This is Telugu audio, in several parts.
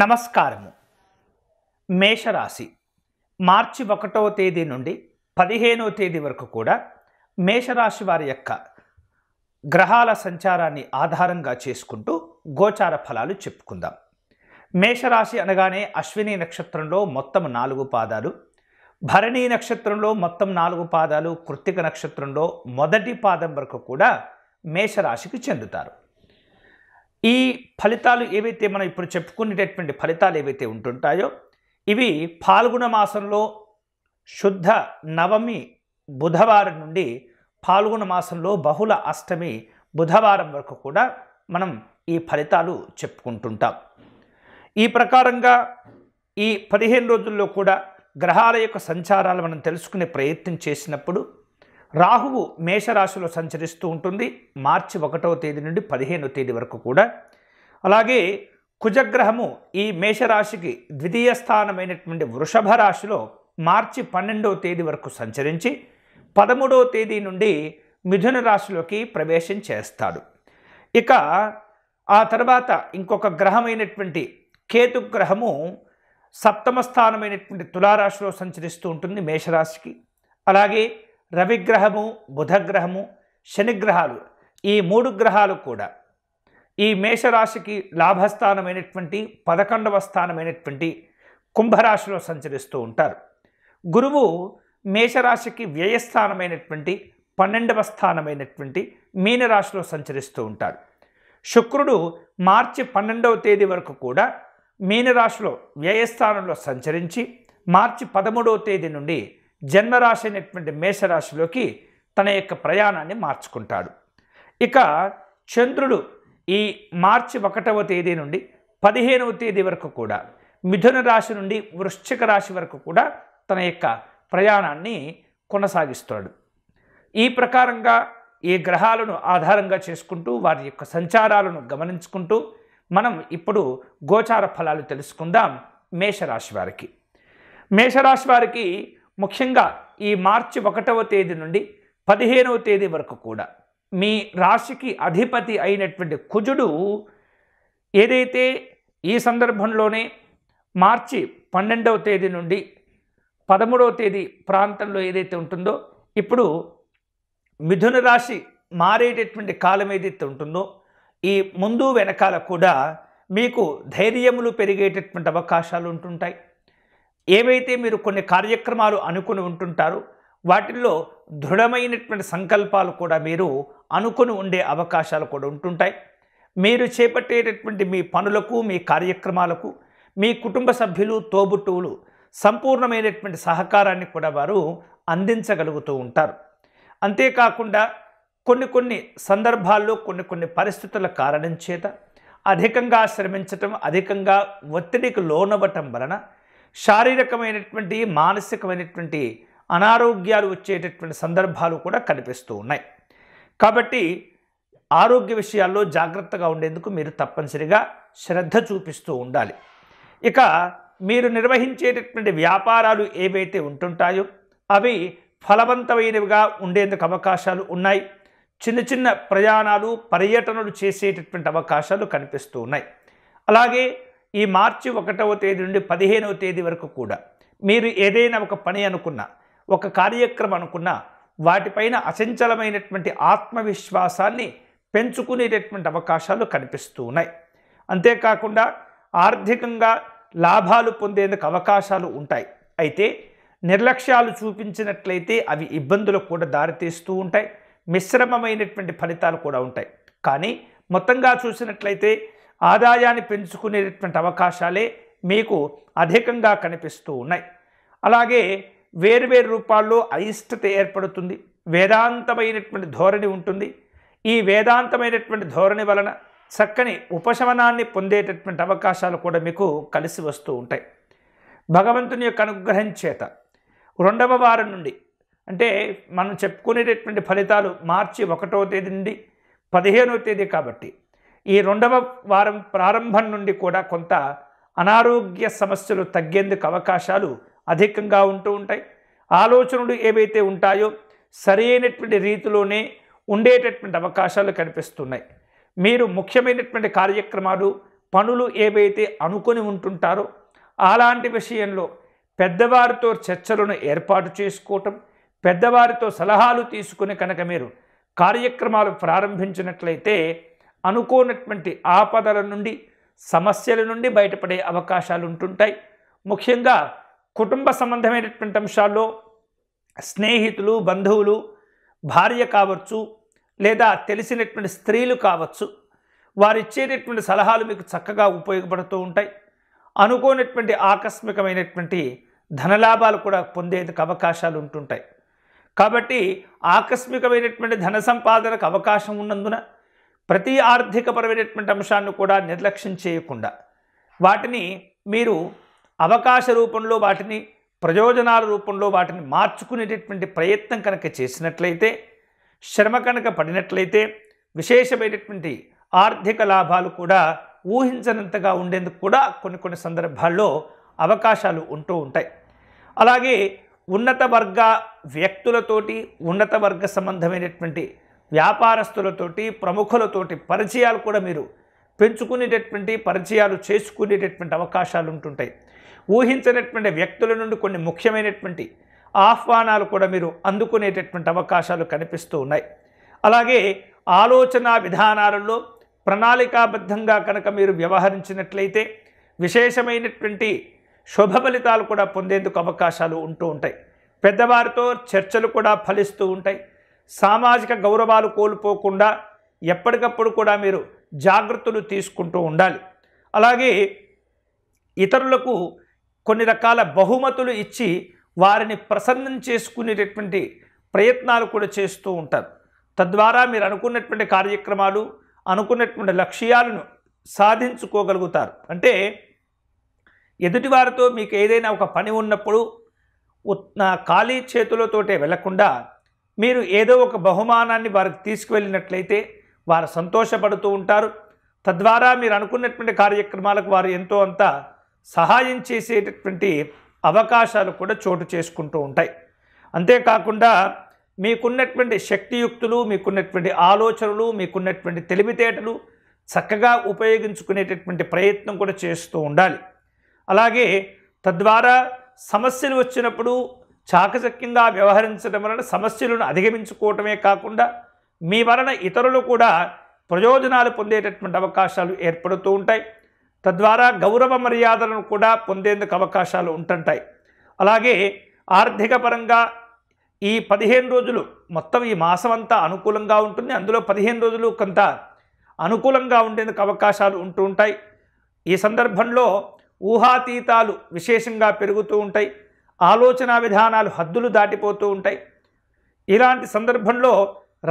నమస్కారము మేషరాశి మార్చి ఒకటవ తేదీ నుండి పదిహేనవ తేదీ వరకు కూడా మేషరాశి వారి యొక్క గ్రహాల సంచారాన్ని ఆధారంగా చేసుకుంటూ గోచార ఫలాలు చెప్పుకుందాం మేషరాశి అనగానే అశ్విని నక్షత్రంలో మొత్తం నాలుగు పాదాలు భరణి నక్షత్రంలో మొత్తం నాలుగు పాదాలు కృత్తిక నక్షత్రంలో మొదటి పాదం వరకు కూడా మేషరాశికి చెందుతారు ఈ ఫలితాలు ఏవైతే మనం ఇప్పుడు చెప్పుకునేటటువంటి ఫలితాలు ఏవైతే ఉంటుంటాయో ఇవి పాల్గొన మాసంలో శుద్ధ నవమి బుధవారం నుండి పాల్గొన మాసంలో బహుళ అష్టమి బుధవారం వరకు కూడా మనం ఈ ఫలితాలు చెప్పుకుంటుంటాం ఈ ప్రకారంగా ఈ పదిహేను రోజుల్లో కూడా గ్రహాల యొక్క సంచారాలు మనం తెలుసుకునే ప్రయత్నం చేసినప్పుడు రాహువు మేషరాశిలో సంచరిస్తూ ఉంటుంది మార్చి ఒకటవ తేదీ నుండి పదిహేనవ తేదీ వరకు కూడా అలాగే కుజగ్రహము ఈ మేషరాశికి ద్వితీయ స్థానమైనటువంటి వృషభ రాశిలో మార్చి పన్నెండవ తేదీ వరకు సంచరించి పదమూడవ తేదీ నుండి మిథున రాశిలోకి ప్రవేశం చేస్తాడు ఇక ఆ తర్వాత ఇంకొక గ్రహమైనటువంటి కేతు గ్రహము సప్తమ స్థానమైనటువంటి తులారాశిలో సంచరిస్తూ ఉంటుంది మేషరాశికి అలాగే రవిగ్రహము బుధగ్రహము శనిగ్రహాలు ఈ మూడు గ్రహాలు కూడా ఈ మేషరాశికి లాభస్థానమైనటువంటి పదకొండవ స్థానమైనటువంటి కుంభరాశిలో సంచరిస్తూ ఉంటారు గురువు మేషరాశికి వ్యయస్థానమైనటువంటి పన్నెండవ స్థానమైనటువంటి మీనరాశిలో సంచరిస్తూ ఉంటారు శుక్రుడు మార్చి పన్నెండవ తేదీ వరకు కూడా మీనరాశిలో వ్యయస్థానంలో సంచరించి మార్చి పదమూడవ తేదీ నుండి జన్మరాశి అయినటువంటి మేషరాశిలోకి తన యొక్క ప్రయాణాన్ని మార్చుకుంటాడు ఇక చంద్రుడు ఈ మార్చి ఒకటవ తేదీ నుండి పదిహేనవ తేదీ వరకు కూడా మిథున రాశి నుండి వృశ్చిక రాశి వరకు కూడా తన యొక్క ప్రయాణాన్ని కొనసాగిస్తాడు ఈ ప్రకారంగా ఈ గ్రహాలను ఆధారంగా చేసుకుంటూ వారి యొక్క సంచారాలను గమనించుకుంటూ మనం ఇప్పుడు గోచార ఫలాలు తెలుసుకుందాం మేషరాశి వారికి మేషరాశి వారికి ముఖ్యంగా ఈ మార్చి ఒకటవ తేదీ నుండి పదిహేనవ తేదీ వరకు కూడా మీ రాశికి అధిపతి అయినటువంటి కుజుడు ఏదైతే ఈ సందర్భంలోనే మార్చి పన్నెండవ తేదీ నుండి పదమూడవ తేదీ ప్రాంతంలో ఏదైతే ఉంటుందో ఇప్పుడు మిథున రాశి మారేటటువంటి కాలం ఏదైతే ఉంటుందో ఈ ముందు వెనకాల కూడా మీకు ధైర్యములు పెరిగేటటువంటి అవకాశాలు ఉంటుంటాయి ఏవైతే మీరు కొన్ని కార్యక్రమాలు అనుకుని ఉంటుంటారో వాటిల్లో దృఢమైనటువంటి సంకల్పాలు కూడా మీరు అనుకుని ఉండే అవకాశాలు కూడా ఉంటుంటాయి మీరు చేపట్టేటటువంటి మీ పనులకు మీ కార్యక్రమాలకు మీ కుటుంబ సభ్యులు తోబుట్టువులు సంపూర్ణమైనటువంటి సహకారాన్ని కూడా వారు అందించగలుగుతూ ఉంటారు అంతేకాకుండా కొన్ని కొన్ని సందర్భాల్లో కొన్ని కొన్ని పరిస్థితుల కారణం చేత అధికంగా శ్రమించటం అధికంగా ఒత్తిడికి లోనవ్వటం వలన శారీరకమైనటువంటి మానసికమైనటువంటి అనారోగ్యాలు వచ్చేటటువంటి సందర్భాలు కూడా కనిపిస్తూ ఉన్నాయి కాబట్టి ఆరోగ్య విషయాల్లో జాగ్రత్తగా ఉండేందుకు మీరు తప్పనిసరిగా శ్రద్ధ చూపిస్తూ ఉండాలి ఇక మీరు నిర్వహించేటటువంటి వ్యాపారాలు ఏవైతే ఉంటుంటాయో అవి ఫలవంతమైనవిగా ఉండేందుకు అవకాశాలు ఉన్నాయి చిన్న చిన్న ప్రయాణాలు పర్యటనలు చేసేటటువంటి అవకాశాలు కనిపిస్తూ ఉన్నాయి అలాగే ఈ మార్చి ఒకటవ తేదీ నుండి పదిహేనవ తేదీ వరకు కూడా మీరు ఏదైనా ఒక పని అనుకున్నా ఒక కార్యక్రమం అనుకున్నా వాటిపైన అసంచలమైనటువంటి ఆత్మవిశ్వాసాన్ని పెంచుకునేటటువంటి అవకాశాలు కనిపిస్తూ ఉన్నాయి అంతేకాకుండా ఆర్థికంగా లాభాలు పొందేందుకు అవకాశాలు ఉంటాయి అయితే నిర్లక్ష్యాలు చూపించినట్లయితే అవి ఇబ్బందులకు కూడా దారితీస్తూ ఉంటాయి మిశ్రమమైనటువంటి ఫలితాలు కూడా ఉంటాయి కానీ మొత్తంగా చూసినట్లయితే ఆదాయాన్ని పెంచుకునేటువంటి అవకాశాలే మీకు అధికంగా కనిపిస్తూ ఉన్నాయి అలాగే వేరువేరు రూపాల్లో అయిష్టత ఏర్పడుతుంది వేదాంతమైనటువంటి ధోరణి ఉంటుంది ఈ వేదాంతమైనటువంటి ధోరణి వలన చక్కని ఉపశమనాన్ని పొందేటటువంటి అవకాశాలు కూడా మీకు కలిసి వస్తూ ఉంటాయి భగవంతుని యొక్క అనుగ్రహం చేత రెండవ వారం నుండి అంటే మనం చెప్పుకునేటటువంటి ఫలితాలు మార్చి ఒకటో తేదీ నుండి పదిహేనో తేదీ కాబట్టి ఈ రెండవ వారం ప్రారంభం నుండి కూడా కొంత అనారోగ్య సమస్యలు తగ్గేందుకు అవకాశాలు అధికంగా ఉంటూ ఉంటాయి ఆలోచనలు ఏవైతే ఉంటాయో సరైనటువంటి రీతిలోనే ఉండేటటువంటి అవకాశాలు కనిపిస్తున్నాయి మీరు ముఖ్యమైనటువంటి కార్యక్రమాలు పనులు ఏవైతే అనుకుని ఉంటుంటారో అలాంటి విషయంలో పెద్దవారితో చర్చలను ఏర్పాటు చేసుకోవటం పెద్దవారితో సలహాలు తీసుకుని కనుక మీరు కార్యక్రమాలు ప్రారంభించినట్లయితే అనుకోనటువంటి ఆపదల నుండి సమస్యల నుండి బయటపడే అవకాశాలు ఉంటుంటాయి ముఖ్యంగా కుటుంబ సంబంధమైనటువంటి అంశాల్లో స్నేహితులు బంధువులు భార్య కావచ్చు లేదా తెలిసినటువంటి స్త్రీలు కావచ్చు వారు ఇచ్చేటటువంటి సలహాలు మీకు చక్కగా ఉపయోగపడుతూ ఉంటాయి అనుకోనటువంటి ఆకస్మికమైనటువంటి ధనలాభాలు కూడా పొందేందుకు అవకాశాలు ఉంటుంటాయి కాబట్టి ఆకస్మికమైనటువంటి ధన సంపాదనకు అవకాశం ఉన్నందున ప్రతి ఆర్థికపరమైనటువంటి అంశాన్ని కూడా నిర్లక్ష్యం చేయకుండా వాటిని మీరు అవకాశ రూపంలో వాటిని ప్రయోజనాల రూపంలో వాటిని మార్చుకునేటటువంటి ప్రయత్నం కనుక చేసినట్లయితే శ్రమ కనుక పడినట్లయితే విశేషమైనటువంటి ఆర్థిక లాభాలు కూడా ఊహించనంతగా ఉండేందుకు కూడా కొన్ని కొన్ని సందర్భాల్లో అవకాశాలు ఉంటూ ఉంటాయి అలాగే ఉన్నత వర్గ వ్యక్తులతోటి ఉన్నత వర్గ సంబంధమైనటువంటి వ్యాపారస్తులతోటి ప్రముఖులతోటి పరిచయాలు కూడా మీరు పెంచుకునేటటువంటి పరిచయాలు చేసుకునేటటువంటి అవకాశాలు ఉంటుంటాయి ఊహించినటువంటి వ్యక్తుల నుండి కొన్ని ముఖ్యమైనటువంటి ఆహ్వానాలు కూడా మీరు అందుకునేటటువంటి అవకాశాలు కనిపిస్తూ ఉన్నాయి అలాగే ఆలోచన విధానాలలో ప్రణాళికాబద్ధంగా కనుక మీరు వ్యవహరించినట్లయితే విశేషమైనటువంటి శుభ ఫలితాలు కూడా పొందేందుకు అవకాశాలు ఉంటూ ఉంటాయి పెద్దవారితో చర్చలు కూడా ఫలిస్తూ ఉంటాయి సామాజిక గౌరవాలు కోల్పోకుండా ఎప్పటికప్పుడు కూడా మీరు జాగ్రత్తలు తీసుకుంటూ ఉండాలి అలాగే ఇతరులకు కొన్ని రకాల బహుమతులు ఇచ్చి వారిని ప్రసన్నం చేసుకునేటటువంటి ప్రయత్నాలు కూడా చేస్తూ ఉంటారు తద్వారా మీరు అనుకున్నటువంటి కార్యక్రమాలు అనుకున్నటువంటి లక్ష్యాలను సాధించుకోగలుగుతారు అంటే ఎదుటివారితో మీకు ఏదైనా ఒక పని ఉన్నప్పుడు ఖాళీ చేతులతోటే వెళ్లకుండా మీరు ఏదో ఒక బహుమానాన్ని వారికి తీసుకువెళ్ళినట్లయితే వారు సంతోషపడుతూ ఉంటారు తద్వారా మీరు అనుకున్నటువంటి కార్యక్రమాలకు వారు ఎంతో అంత సహాయం చేసేటటువంటి అవకాశాలు కూడా చోటు చేసుకుంటూ ఉంటాయి అంతేకాకుండా మీకున్నటువంటి శక్తియుక్తులు మీకున్నటువంటి ఆలోచనలు మీకున్నటువంటి తెలివితేటలు చక్కగా ఉపయోగించుకునేటటువంటి ప్రయత్నం కూడా చేస్తూ ఉండాలి అలాగే తద్వారా సమస్యలు వచ్చినప్పుడు చాకచక్యంగా వ్యవహరించడం వలన సమస్యలను అధిగమించుకోవటమే కాకుండా మీ వలన ఇతరులు కూడా ప్రయోజనాలు పొందేటటువంటి అవకాశాలు ఏర్పడుతూ ఉంటాయి తద్వారా గౌరవ మర్యాదలను కూడా పొందేందుకు అవకాశాలు ఉంటుంటాయి అలాగే ఆర్థిక పరంగా ఈ పదిహేను రోజులు మొత్తం ఈ మాసం అంతా అనుకూలంగా ఉంటుంది అందులో పదిహేను రోజులు కొంత అనుకూలంగా ఉండేందుకు అవకాశాలు ఉంటూ ఉంటాయి ఈ సందర్భంలో ఊహాతీతాలు విశేషంగా పెరుగుతూ ఉంటాయి ఆలోచన విధానాలు హద్దులు దాటిపోతూ ఉంటాయి ఇలాంటి సందర్భంలో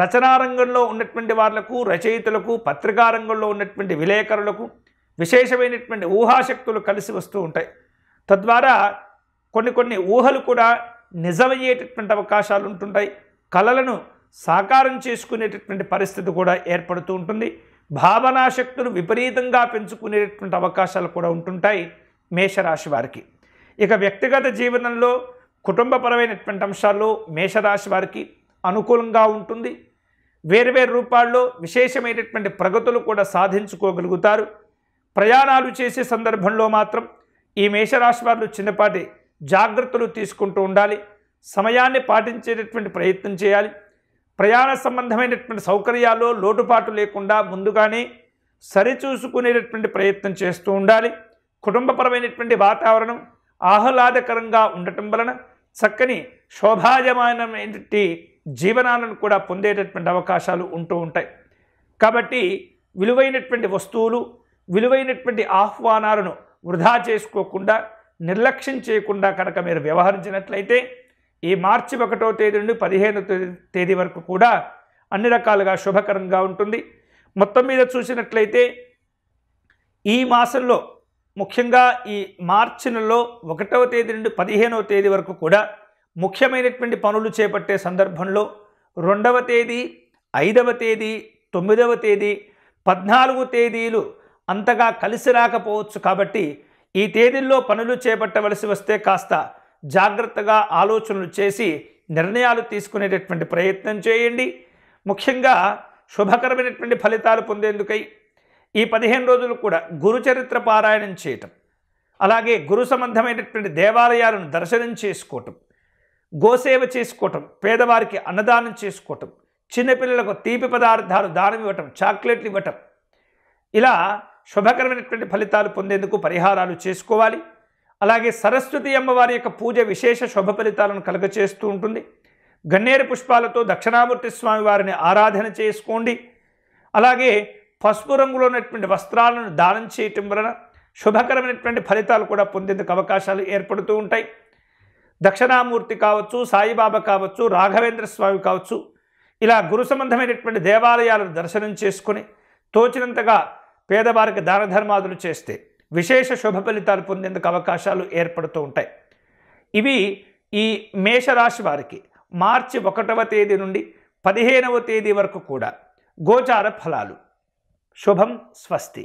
రచనా రంగంలో ఉన్నటువంటి వాళ్లకు రచయితలకు పత్రికా రంగంలో ఉన్నటువంటి విలేకరులకు విశేషమైనటువంటి ఊహాశక్తులు కలిసి వస్తూ ఉంటాయి తద్వారా కొన్ని కొన్ని ఊహలు కూడా నిజమయ్యేటటువంటి అవకాశాలు ఉంటుంటాయి కళలను సాకారం చేసుకునేటటువంటి పరిస్థితి కూడా ఏర్పడుతూ ఉంటుంది భావనాశక్తులు విపరీతంగా పెంచుకునేటటువంటి అవకాశాలు కూడా ఉంటుంటాయి మేషరాశి వారికి ఇక వ్యక్తిగత జీవనంలో కుటుంబపరమైనటువంటి అంశాల్లో మేషరాశి వారికి అనుకూలంగా ఉంటుంది వేర్వేరు రూపాల్లో విశేషమైనటువంటి ప్రగతులు కూడా సాధించుకోగలుగుతారు ప్రయాణాలు చేసే సందర్భంలో మాత్రం ఈ మేషరాశి వారు చిన్నపాటి జాగ్రత్తలు తీసుకుంటూ ఉండాలి సమయాన్ని పాటించేటటువంటి ప్రయత్నం చేయాలి ప్రయాణ సంబంధమైనటువంటి సౌకర్యాలు లోటుపాటు లేకుండా ముందుగానే సరిచూసుకునేటటువంటి ప్రయత్నం చేస్తూ ఉండాలి కుటుంబపరమైనటువంటి వాతావరణం ఆహ్లాదకరంగా ఉండటం వలన చక్కని శోభాయమానమైనటువంటి జీవనాలను కూడా పొందేటటువంటి అవకాశాలు ఉంటూ ఉంటాయి కాబట్టి విలువైనటువంటి వస్తువులు విలువైనటువంటి ఆహ్వానాలను వృధా చేసుకోకుండా నిర్లక్ష్యం చేయకుండా కనుక మీరు వ్యవహరించినట్లయితే ఈ మార్చి ఒకటో తేదీ నుండి పదిహేనో తేదీ వరకు కూడా అన్ని రకాలుగా శుభకరంగా ఉంటుంది మొత్తం మీద చూసినట్లయితే ఈ మాసంలో ముఖ్యంగా ఈ మార్చి నెలలో ఒకటవ తేదీ నుండి పదిహేనవ తేదీ వరకు కూడా ముఖ్యమైనటువంటి పనులు చేపట్టే సందర్భంలో రెండవ తేదీ ఐదవ తేదీ తొమ్మిదవ తేదీ పద్నాలుగు తేదీలు అంతగా కలిసి రాకపోవచ్చు కాబట్టి ఈ తేదీల్లో పనులు చేపట్టవలసి వస్తే కాస్త జాగ్రత్తగా ఆలోచనలు చేసి నిర్ణయాలు తీసుకునేటటువంటి ప్రయత్నం చేయండి ముఖ్యంగా శుభకరమైనటువంటి ఫలితాలు పొందేందుకై ఈ పదిహేను రోజులు కూడా గురుచరిత్ర పారాయణం చేయటం అలాగే గురు సంబంధమైనటువంటి దేవాలయాలను దర్శనం చేసుకోవటం గోసేవ చేసుకోవటం పేదవారికి అన్నదానం చేసుకోవటం చిన్నపిల్లలకు తీపి పదార్థాలు దానం ఇవ్వటం చాక్లెట్లు ఇవ్వటం ఇలా శుభకరమైనటువంటి ఫలితాలు పొందేందుకు పరిహారాలు చేసుకోవాలి అలాగే సరస్వతి అమ్మవారి యొక్క పూజ విశేష శుభ ఫలితాలను కలగచేస్తూ ఉంటుంది గన్నేరు పుష్పాలతో దక్షిణామూర్తి స్వామి వారిని ఆరాధన చేసుకోండి అలాగే పసుపు రంగులో ఉన్నటువంటి వస్త్రాలను దానం చేయటం వలన శుభకరమైనటువంటి ఫలితాలు కూడా పొందేందుకు అవకాశాలు ఏర్పడుతూ ఉంటాయి దక్షిణామూర్తి కావచ్చు సాయిబాబా కావచ్చు రాఘవేంద్ర స్వామి కావచ్చు ఇలా గురు సంబంధమైనటువంటి దేవాలయాలను దర్శనం చేసుకుని తోచినంతగా పేదవారికి దాన ధర్మాదులు చేస్తే విశేష శుభ ఫలితాలు పొందేందుకు అవకాశాలు ఏర్పడుతూ ఉంటాయి ఇవి ఈ మేషరాశి వారికి మార్చి ఒకటవ తేదీ నుండి పదిహేనవ తేదీ వరకు కూడా గోచార ఫలాలు शुभम स्वस्ति